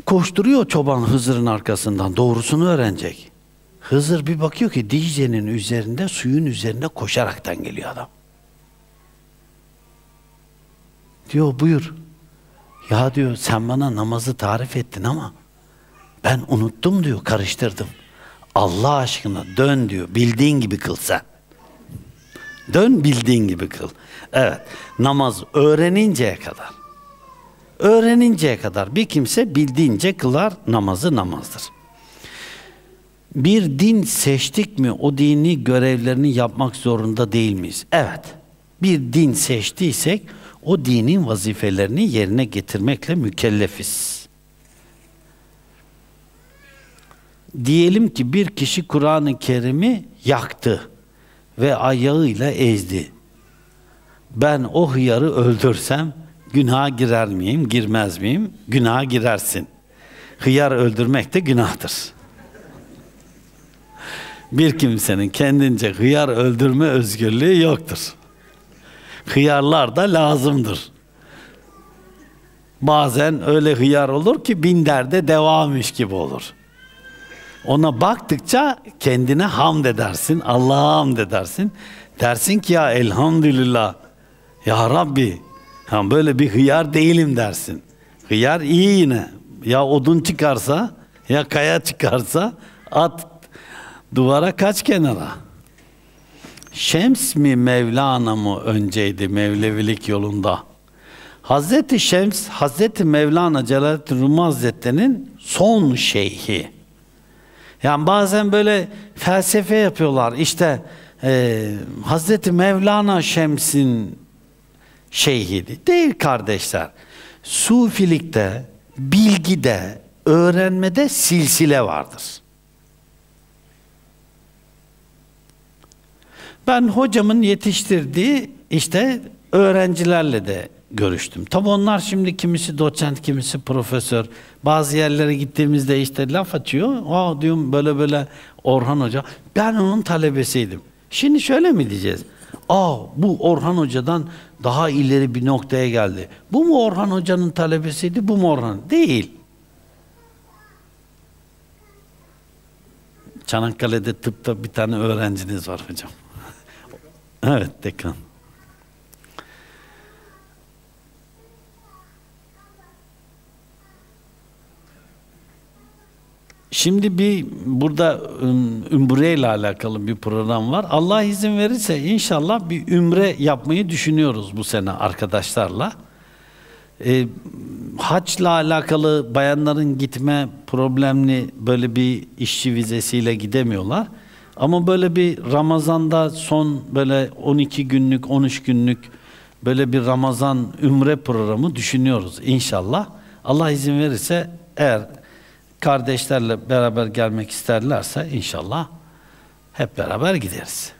Koşturuyor çoban Hızır'ın arkasından. Doğrusunu öğrenecek. Hızır bir bakıyor ki Dicle'nin üzerinde, suyun üzerinde koşaraktan geliyor adam. Diyor buyur. Ya diyor sen bana namazı tarif ettin ama ben unuttum diyor, karıştırdım. Allah aşkına dön diyor, bildiğin gibi kıl sen. Dön bildiğin gibi kıl. Evet, namaz öğreninceye kadar. Öğreninceye kadar bir kimse bildiğince kılar namazı namazdır. Bir din seçtik mi o dini görevlerini yapmak zorunda değil miyiz? Evet. Bir din seçtiysek o dinin vazifelerini yerine getirmekle mükellefiz. Diyelim ki bir kişi Kur'an-ı Kerim'i yaktı ve ayağıyla ezdi. Ben o hıyarı öldürsem Günaha girer miyim, girmez miyim? Günaha girersin. Hıyar öldürmek de günahtır. Bir kimsenin kendince hıyar öldürme özgürlüğü yoktur. Hıyarlar da lazımdır. Bazen öyle hıyar olur ki bin derde devammış gibi olur. Ona baktıkça kendine hamd edersin, Allah'a hamd edersin. Dersin ki ya elhamdülillah, ya Rabbi Tam böyle bir hıyar değilim dersin. Hıyar iyi yine. Ya odun çıkarsa ya kaya çıkarsa at duvara kaç kenara. Şems mi Mevlana mı önceydi Mevlevilik yolunda? Hazreti Şems, Hazreti Mevlana Celaleddin Rumi Hazretleri'nin son şeyhi. Yani bazen böyle felsefe yapıyorlar. İşte e, Hazreti Mevlana Şems'in şeyhiydi. Değil kardeşler. Sufilikte, bilgide, öğrenmede silsile vardır. Ben hocamın yetiştirdiği işte öğrencilerle de görüştüm. Tabi onlar şimdi kimisi doçent, kimisi profesör. Bazı yerlere gittiğimizde işte laf atıyor. Aa diyorum böyle böyle Orhan Hoca. Ben onun talebesiydim. Şimdi şöyle mi diyeceğiz? Aa bu Orhan Hoca'dan daha ileri bir noktaya geldi. Bu mu Orhan Hoca'nın talebesiydi, bu mu Orhan? Değil. Çanakkale'de tıpta bir tane öğrenciniz var hocam. evet dekan. Şimdi bir burada ümre ile alakalı bir program var. Allah izin verirse inşallah bir ümre yapmayı düşünüyoruz bu sene arkadaşlarla. E, haçla alakalı bayanların gitme problemli böyle bir işçi vizesiyle gidemiyorlar. Ama böyle bir Ramazan'da son böyle 12 günlük 13 günlük böyle bir Ramazan ümre programı düşünüyoruz inşallah. Allah izin verirse eğer kardeşlerle beraber gelmek isterlerse inşallah hep beraber gideriz.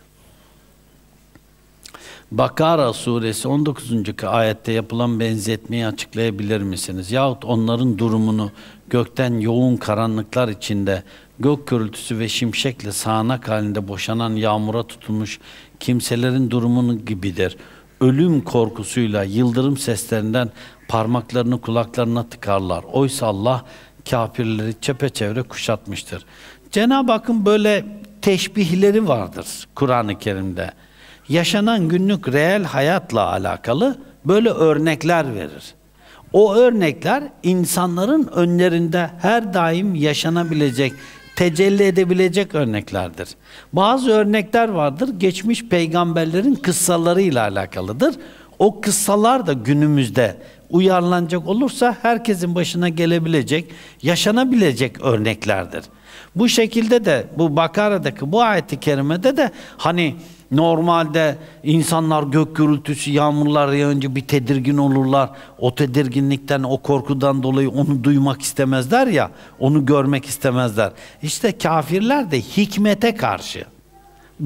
Bakara suresi 19. ayette yapılan benzetmeyi açıklayabilir misiniz? Yahut onların durumunu gökten yoğun karanlıklar içinde gök gürültüsü ve şimşekle sağanak halinde boşanan yağmura tutulmuş kimselerin durumunun gibidir. Ölüm korkusuyla yıldırım seslerinden parmaklarını kulaklarına tıkarlar. Oysa Allah kafirleri çepeçevre kuşatmıştır. Cenab-ı Hakk'ın böyle teşbihleri vardır Kur'an-ı Kerim'de. Yaşanan günlük reel hayatla alakalı böyle örnekler verir. O örnekler insanların önlerinde her daim yaşanabilecek, tecelli edebilecek örneklerdir. Bazı örnekler vardır geçmiş peygamberlerin kıssalarıyla alakalıdır. O kıssalar da günümüzde uyarlanacak olursa herkesin başına gelebilecek, yaşanabilecek örneklerdir. Bu şekilde de bu Bakara'daki bu ayeti kerimede de hani normalde insanlar gök gürültüsü, yağmurlar önce bir tedirgin olurlar. O tedirginlikten, o korkudan dolayı onu duymak istemezler ya, onu görmek istemezler. İşte kafirler de hikmete karşı,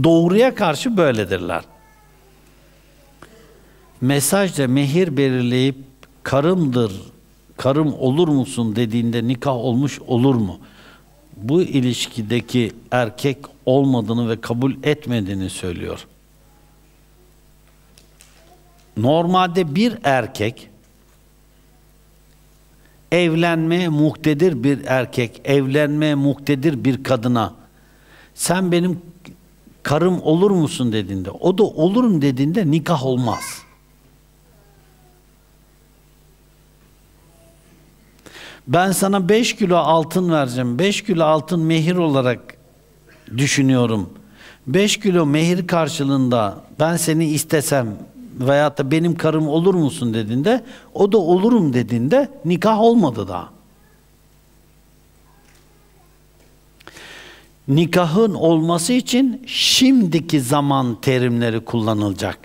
doğruya karşı böyledirler mesajla mehir belirleyip karımdır, karım olur musun dediğinde nikah olmuş olur mu? Bu ilişkideki erkek olmadığını ve kabul etmediğini söylüyor. Normalde bir erkek evlenmeye muhtedir bir erkek, evlenmeye muhtedir bir kadına sen benim karım olur musun dediğinde, o da olurum dediğinde nikah olmaz.'' ben sana 5 kilo altın vereceğim. 5 kilo altın mehir olarak düşünüyorum. 5 kilo mehir karşılığında ben seni istesem veya da benim karım olur musun dediğinde o da olurum dediğinde nikah olmadı daha. Nikahın olması için şimdiki zaman terimleri kullanılacak.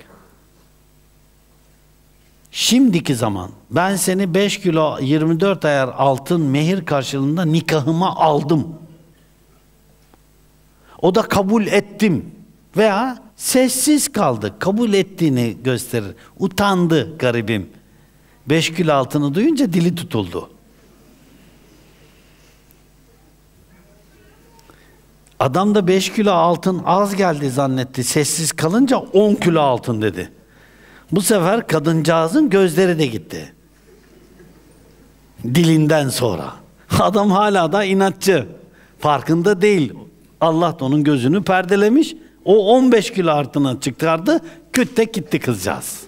Şimdiki zaman ben seni 5 kilo 24 ayar altın mehir karşılığında nikahıma aldım. O da kabul ettim. Veya sessiz kaldı. Kabul ettiğini gösterir. Utandı garibim. 5 kilo altını duyunca dili tutuldu. Adam da 5 kilo altın az geldi zannetti. Sessiz kalınca 10 kilo altın dedi. Bu sefer kadıncağızın gözleri de gitti. Dilinden sonra. Adam hala da inatçı. Farkında değil. Allah da onun gözünü perdelemiş. O 15 kilo artına çıkardı. Kütte gitti kızcağız.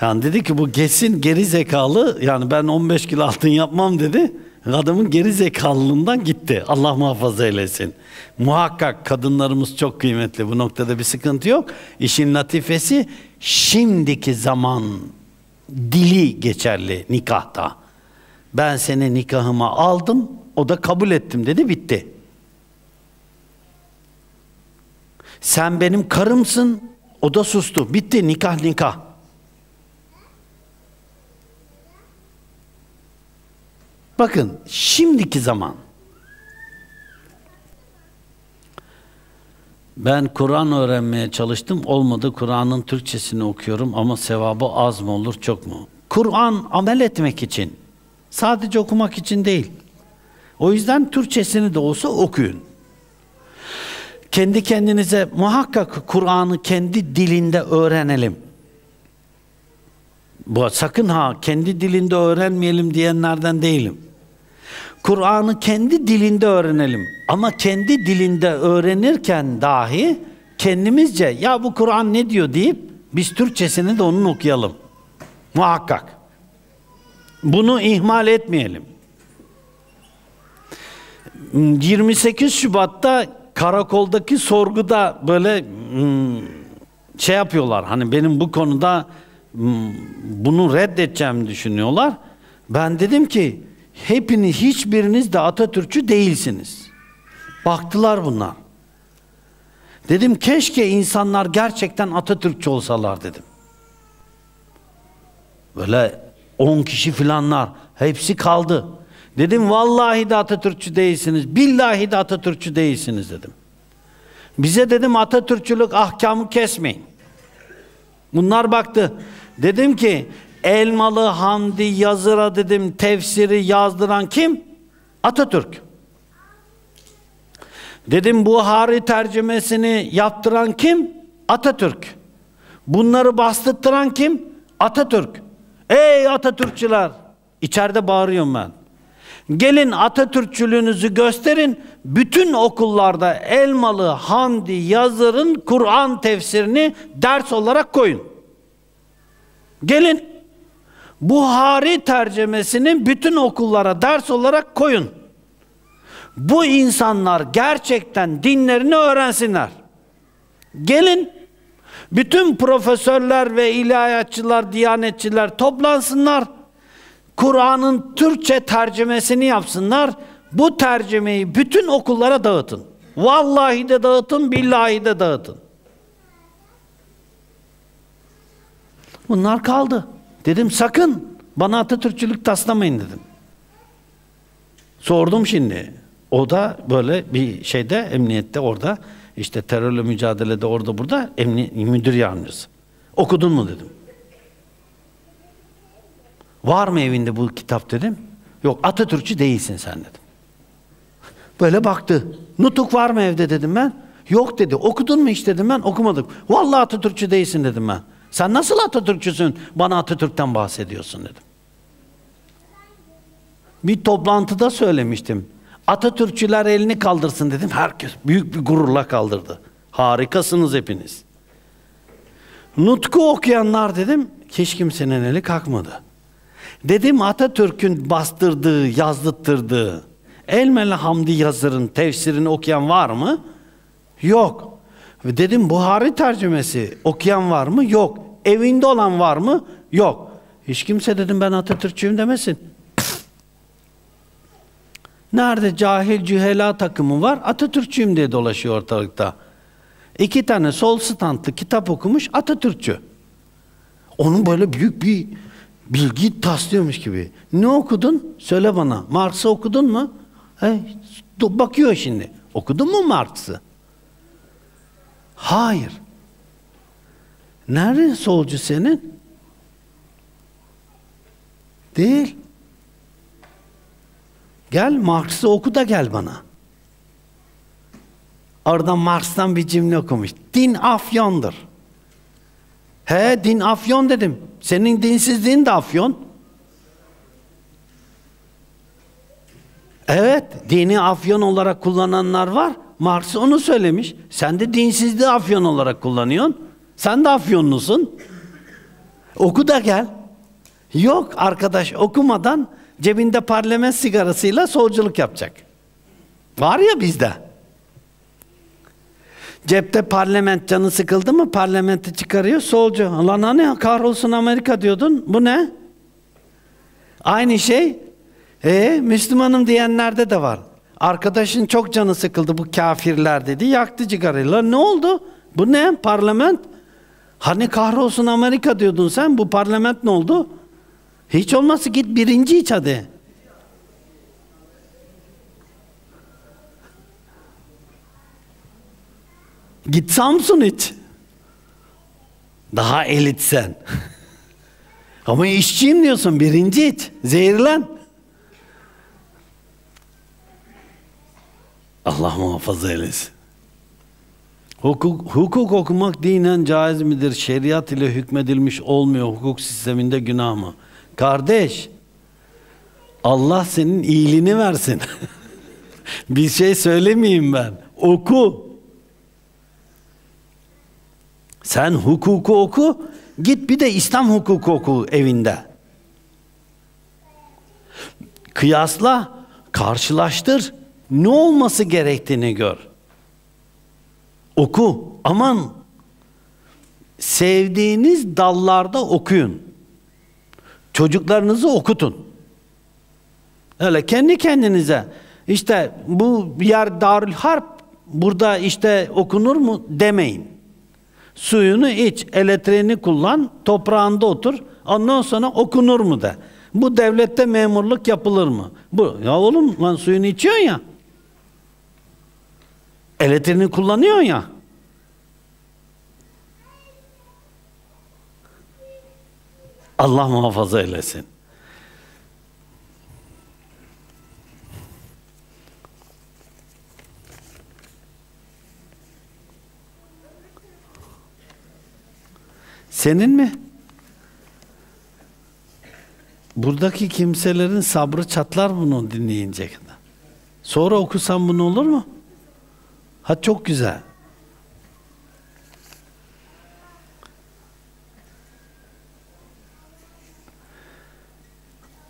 Yani dedi ki bu geçsin geri zekalı. Yani ben 15 kilo altın yapmam dedi. Adamın geri zekalılığından gitti. Allah muhafaza eylesin. Muhakkak kadınlarımız çok kıymetli. Bu noktada bir sıkıntı yok. İşin latifesi şimdiki zaman dili geçerli nikahta. Ben seni nikahıma aldım, o da kabul ettim dedi, bitti. Sen benim karımsın, o da sustu. Bitti nikah nikah. Bakın şimdiki zaman Ben Kur'an öğrenmeye çalıştım. Olmadı. Kur'an'ın Türkçesini okuyorum ama sevabı az mı olur, çok mu? Kur'an amel etmek için. Sadece okumak için değil. O yüzden Türkçesini de olsa okuyun. Kendi kendinize muhakkak Kur'an'ı kendi dilinde öğrenelim. Bu sakın ha kendi dilinde öğrenmeyelim diyenlerden değilim. Kur'an'ı kendi dilinde öğrenelim. Ama kendi dilinde öğrenirken dahi kendimizce ya bu Kur'an ne diyor deyip biz Türkçesini de onun okuyalım. Muhakkak. Bunu ihmal etmeyelim. 28 Şubat'ta karakoldaki sorguda böyle şey yapıyorlar. Hani benim bu konuda bunu reddedeceğim düşünüyorlar. Ben dedim ki Hepiniz, hiçbiriniz de Atatürkçü değilsiniz. Baktılar bunlar. Dedim keşke insanlar gerçekten Atatürkçü olsalar dedim. Böyle 10 kişi filanlar hepsi kaldı. Dedim vallahi de Atatürkçü değilsiniz. Billahi de Atatürkçü değilsiniz dedim. Bize dedim Atatürkçülük ahkamı kesmeyin. Bunlar baktı. Dedim ki Elmalı Hamdi Yazıra dedim tefsiri yazdıran kim? Atatürk. Dedim Buhari tercümesini yaptıran kim? Atatürk. Bunları bastırttıran kim? Atatürk. Ey Atatürkçüler! İçeride bağırıyorum ben. Gelin Atatürkçülüğünüzü gösterin. Bütün okullarda Elmalı Hamdi Yazır'ın Kur'an tefsirini ders olarak koyun. Gelin Buhari tercemesinin bütün okullara ders olarak koyun. Bu insanlar gerçekten dinlerini öğrensinler. Gelin bütün profesörler ve ilahiyatçılar, diyanetçiler toplansınlar. Kur'an'ın Türkçe tercümesini yapsınlar. Bu tercümeyi bütün okullara dağıtın. Vallahi de dağıtın, billahi de dağıtın. Bunlar kaldı. Dedim sakın bana Atatürkçülük taslamayın dedim. Sordum şimdi. O da böyle bir şeyde emniyette orada işte terörle mücadelede orada burada emni müdür yardımcısı. Okudun mu dedim. Var mı evinde bu kitap dedim. Yok Atatürkçü değilsin sen dedim. Böyle baktı. Nutuk var mı evde dedim ben. Yok dedi. Okudun mu hiç dedim ben. Okumadık. Vallahi Atatürkçü değilsin dedim ben. Sen nasıl Atatürkçüsün? Bana Atatürk'ten bahsediyorsun dedim. Bir toplantıda söylemiştim. Atatürkçüler elini kaldırsın dedim. Herkes büyük bir gururla kaldırdı. Harikasınız hepiniz. Nutku okuyanlar dedim. Hiç kimsenin eli kalkmadı. Dedim Atatürk'ün bastırdığı, yazdırttığı Elmeli Hamdi yazırın tefsirini okuyan var mı? Yok. Dedim Buhari tercümesi okuyan var mı? Yok. Evinde olan var mı? Yok. Hiç kimse dedim ben Atatürkçüyüm demesin. Nerede cahil cühela takımı var? Atatürkçüyüm diye dolaşıyor ortalıkta. İki tane sol standlı kitap okumuş Atatürkçü. Onun böyle büyük bir bilgi taslıyormuş gibi. Ne okudun? Söyle bana. Marx'ı okudun mu? Hey, bakıyor şimdi. Okudun mu Marx'ı? Hayır. Nerede solcu senin? Değil. Gel Marx'ı oku da gel bana. Orada Marx'tan bir cümle okumuş. Din afyondur. He din afyon dedim. Senin dinsizliğin de afyon. Evet, dini afyon olarak kullananlar var. Marx onu söylemiş. Sen de dinsizliği afyon olarak kullanıyorsun. Sen de afyonlusun. Oku da gel. Yok arkadaş okumadan cebinde parlament sigarasıyla solculuk yapacak. Var ya bizde. Cepte parlament canı sıkıldı mı parlamenti çıkarıyor solcu. Lan ne hani kahrolsun Amerika diyordun. Bu ne? Aynı şey e, Müslümanım diyenlerde de var. Arkadaşın çok canı sıkıldı bu kafirler dedi. Yaktı cigarayı. Lan ne oldu? Bu ne? Parlament? Hani kahrolsun Amerika diyordun sen. Bu parlament ne oldu? Hiç olmazsa git birinci iç hadi. Git Samsun iç. Daha elitsen. Ama işçiyim diyorsun birinci iç. Zehirlen. Allah muhafaza eylesin. Hukuk, hukuk okumak dinen caiz midir? Şeriat ile hükmedilmiş olmuyor hukuk sisteminde günah mı? Kardeş, Allah senin iyiliğini versin. Bir şey söylemeyeyim ben. Oku. Sen hukuku oku, git bir de İslam hukuku oku evinde. Kıyasla, karşılaştır ne olması gerektiğini gör. Oku. Aman sevdiğiniz dallarda okuyun. Çocuklarınızı okutun. Öyle kendi kendinize işte bu yer Darül Harp burada işte okunur mu demeyin. Suyunu iç, elektriğini kullan, toprağında otur. Ondan sonra okunur mu de. Bu devlette memurluk yapılır mı? Bu ya oğlum lan suyunu içiyorsun ya elektriğini kullanıyorsun ya. Allah muhafaza eylesin. Senin mi? Buradaki kimselerin sabrı çatlar bunu dinleyince Sonra okusam bunu olur mu? Ha çok güzel.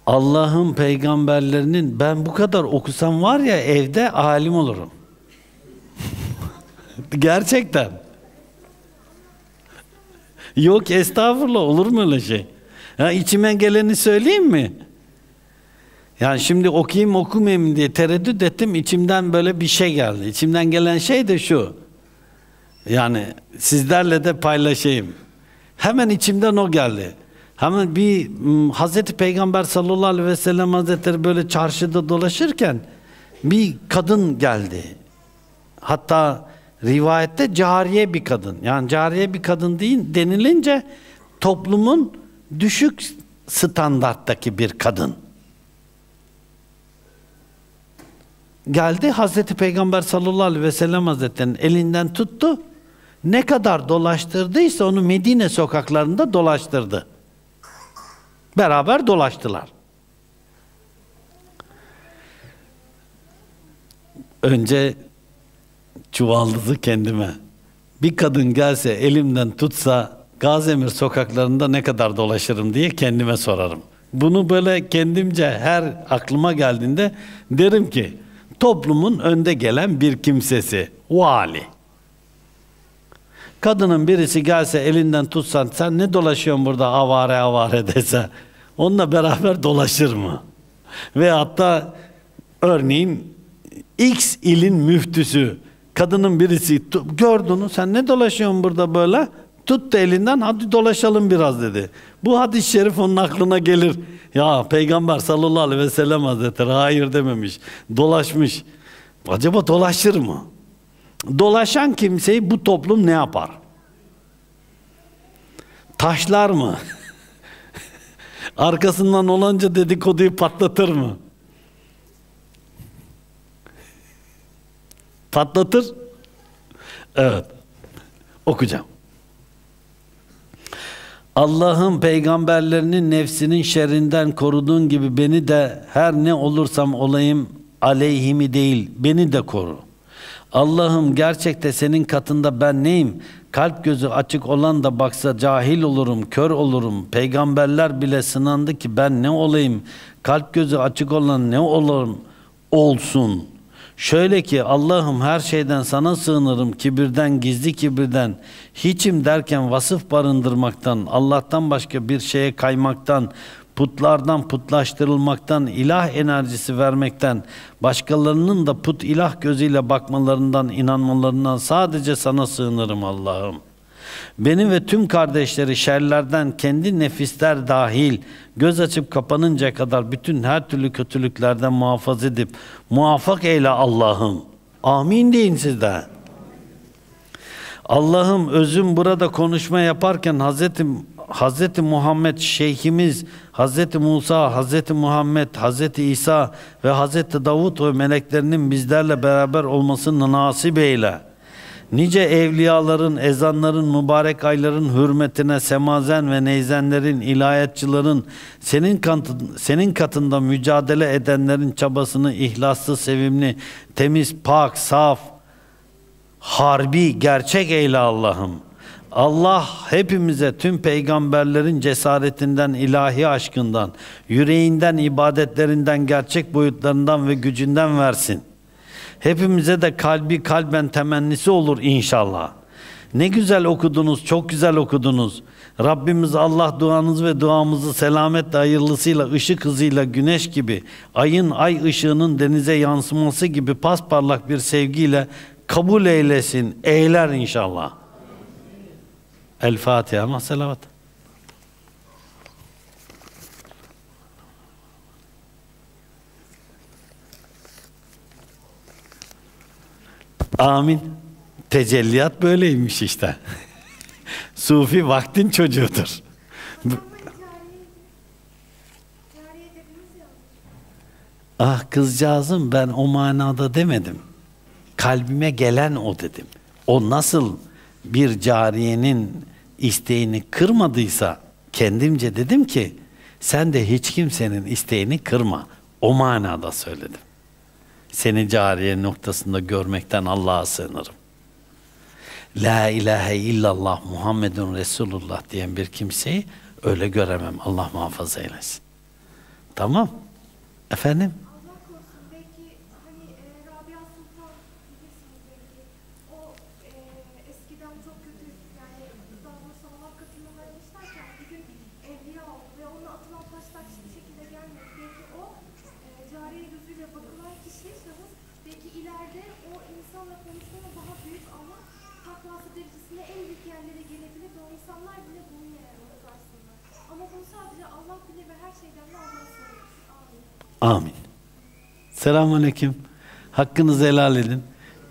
Allah'ın peygamberlerinin ben bu kadar okusam var ya evde alim olurum. Gerçekten. Yok estağfurullah olur mu öyle şey? Ha, içime geleni söyleyeyim mi? Yani şimdi okuyayım okumayayım diye tereddüt ettim. İçimden böyle bir şey geldi. İçimden gelen şey de şu. Yani sizlerle de paylaşayım. Hemen içimden o geldi. Hemen bir Hazreti Peygamber sallallahu aleyhi ve sellem hazretleri böyle çarşıda dolaşırken bir kadın geldi. Hatta rivayette cariye bir kadın. Yani cariye bir kadın değil denilince toplumun düşük standarttaki bir kadın. geldi. Hazreti Peygamber sallallahu aleyhi ve sellem Hazretleri'nin elinden tuttu. Ne kadar dolaştırdıysa onu Medine sokaklarında dolaştırdı. Beraber dolaştılar. Önce çuvaldızı kendime. Bir kadın gelse elimden tutsa Gazemir sokaklarında ne kadar dolaşırım diye kendime sorarım. Bunu böyle kendimce her aklıma geldiğinde derim ki toplumun önde gelen bir kimsesi, vali. Kadının birisi gelse elinden tutsan sen ne dolaşıyorsun burada avare avare dese onunla beraber dolaşır mı? Ve hatta örneğin X ilin müftüsü kadının birisi gördün sen ne dolaşıyorsun burada böyle Tuttu elinden hadi dolaşalım biraz dedi. Bu hadis-i şerif onun aklına gelir. Ya Peygamber sallallahu aleyhi ve sellem hazretleri hayır dememiş. Dolaşmış. Acaba dolaşır mı? Dolaşan kimseyi bu toplum ne yapar? Taşlar mı? Arkasından olanca dedikoduyu patlatır mı? Patlatır. Evet. Okuyacağım. Allah'ın peygamberlerinin nefsinin şerrinden koruduğun gibi beni de her ne olursam olayım aleyhimi değil beni de koru. Allah'ım gerçekte senin katında ben neyim? Kalp gözü açık olan da baksa cahil olurum, kör olurum. Peygamberler bile sınandı ki ben ne olayım? Kalp gözü açık olan ne olurum? Olsun.'' Şöyle ki Allah'ım her şeyden sana sığınırım kibirden gizli kibirden hiçim derken vasıf barındırmaktan Allah'tan başka bir şeye kaymaktan putlardan putlaştırılmaktan ilah enerjisi vermekten başkalarının da put ilah gözüyle bakmalarından inanmalarından sadece sana sığınırım Allah'ım. Benim ve tüm kardeşleri şerlerden kendi nefisler dahil göz açıp kapanınca kadar bütün her türlü kötülüklerden muhafaza edip muvaffak eyle Allah'ım. Amin deyin de. Allah'ım özüm burada konuşma yaparken Hazreti Hazreti Muhammed şeyhimiz Hazreti Musa, Hazreti Muhammed, Hazreti İsa ve Hazreti Davut ve meleklerinin bizlerle beraber olmasını nasip eyle. Nice evliyaların, ezanların, mübarek ayların hürmetine semazen ve neyzenlerin, ilahiyatçıların, senin, katın, senin katında mücadele edenlerin çabasını ihlaslı, sevimli, temiz, pak, saf, harbi, gerçek eyle Allah'ım. Allah hepimize tüm peygamberlerin cesaretinden, ilahi aşkından, yüreğinden, ibadetlerinden, gerçek boyutlarından ve gücünden versin. Hepimize de kalbi kalben temennisi olur inşallah. Ne güzel okudunuz, çok güzel okudunuz. Rabbimiz Allah duanız ve duamızı selametle hayırlısıyla, ışık hızıyla, güneş gibi, ayın ay ışığının denize yansıması gibi pasparlak bir sevgiyle kabul eylesin, eyler inşallah. El Fatiha, ma selavat. Amin. Tecelliyat böyleymiş işte. Sufi vaktin çocuğudur. Ah kızcağızım ben o manada demedim. Kalbime gelen o dedim. O nasıl bir cariyenin isteğini kırmadıysa kendimce dedim ki sen de hiç kimsenin isteğini kırma. O manada söyledim seni cariye noktasında görmekten Allah'a sığınırım. La ilahe illallah Muhammedun Resulullah diyen bir kimseyi öyle göremem. Allah muhafaza eylesin. Tamam. Efendim? Amin. Selamun Aleyküm. Hakkınızı helal edin.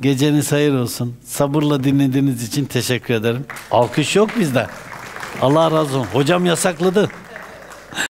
Geceniz hayır olsun. Sabırla dinlediğiniz için teşekkür ederim. Alkış yok bizde. Allah razı olsun. Hocam yasakladı.